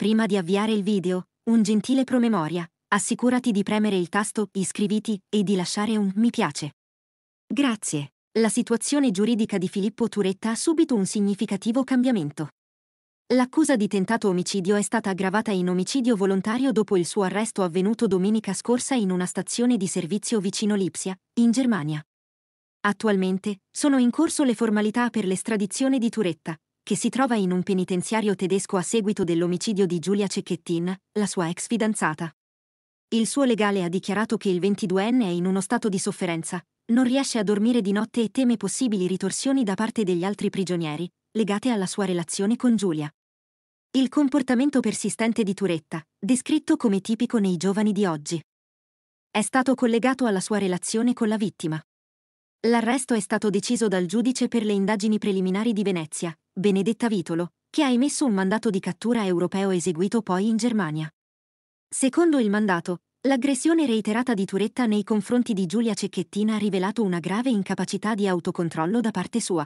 Prima di avviare il video, un gentile promemoria, assicurati di premere il tasto iscriviti e di lasciare un mi piace. Grazie. La situazione giuridica di Filippo Turetta ha subito un significativo cambiamento. L'accusa di tentato omicidio è stata aggravata in omicidio volontario dopo il suo arresto avvenuto domenica scorsa in una stazione di servizio vicino Lipsia, in Germania. Attualmente sono in corso le formalità per l'estradizione di Turetta, che si trova in un penitenziario tedesco a seguito dell'omicidio di Giulia Cecchettin, la sua ex fidanzata. Il suo legale ha dichiarato che il 22enne è in uno stato di sofferenza, non riesce a dormire di notte e teme possibili ritorsioni da parte degli altri prigionieri, legate alla sua relazione con Giulia. Il comportamento persistente di Turetta, descritto come tipico nei giovani di oggi, è stato collegato alla sua relazione con la vittima. L'arresto è stato deciso dal giudice per le indagini preliminari di Venezia, Benedetta Vitolo, che ha emesso un mandato di cattura europeo eseguito poi in Germania. Secondo il mandato, l'aggressione reiterata di Turetta nei confronti di Giulia Cecchettina ha rivelato una grave incapacità di autocontrollo da parte sua,